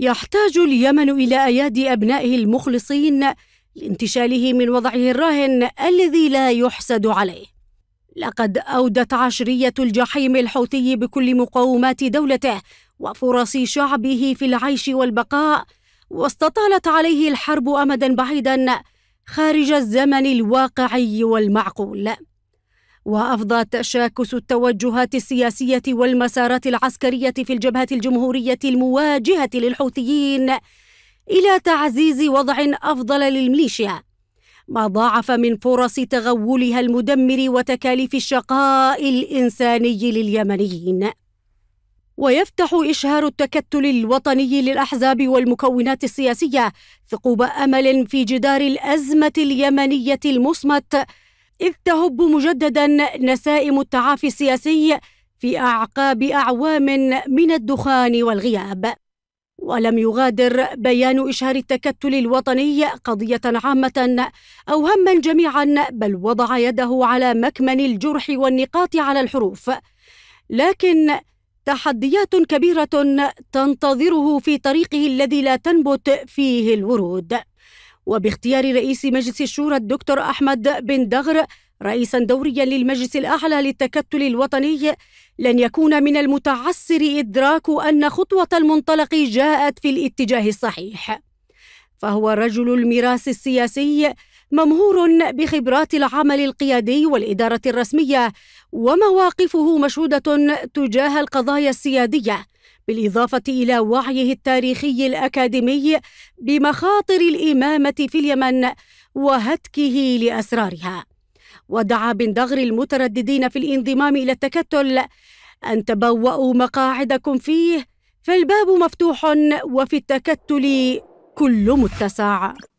يحتاج اليمن إلى أيادي أبنائه المخلصين لانتشاله من وضعه الراهن الذي لا يحسد عليه لقد أودت عشرية الجحيم الحوثي بكل مقومات دولته وفرص شعبه في العيش والبقاء واستطالت عليه الحرب أمدا بعيدا خارج الزمن الواقعي والمعقول وافضى تشاكس التوجهات السياسيه والمسارات العسكريه في الجبهه الجمهوريه المواجهه للحوثيين الى تعزيز وضع افضل للميليشيا ما ضاعف من فرص تغولها المدمر وتكاليف الشقاء الانساني لليمنيين ويفتح اشهار التكتل الوطني للاحزاب والمكونات السياسيه ثقوب امل في جدار الازمه اليمنيه المصمت إذ تهب مجددا نسائم التعافي السياسي في أعقاب أعوام من الدخان والغياب ولم يغادر بيان إشهار التكتل الوطني قضية عامة أو هما جميعا بل وضع يده على مكمن الجرح والنقاط على الحروف لكن تحديات كبيرة تنتظره في طريقه الذي لا تنبت فيه الورود وباختيار رئيس مجلس الشورى الدكتور أحمد بن دغر رئيسا دوريا للمجلس الأعلى للتكتل الوطني لن يكون من المتعسر إدراك أن خطوة المنطلق جاءت في الاتجاه الصحيح فهو رجل الميراث السياسي ممهور بخبرات العمل القيادي والإدارة الرسمية ومواقفه مشهودة تجاه القضايا السيادية بالاضافه الى وعيه التاريخي الاكاديمي بمخاطر الامامه في اليمن وهتكه لاسرارها ودعا بن دغر المترددين في الانضمام الى التكتل ان تبوأوا مقاعدكم فيه فالباب مفتوح وفي التكتل كل متسع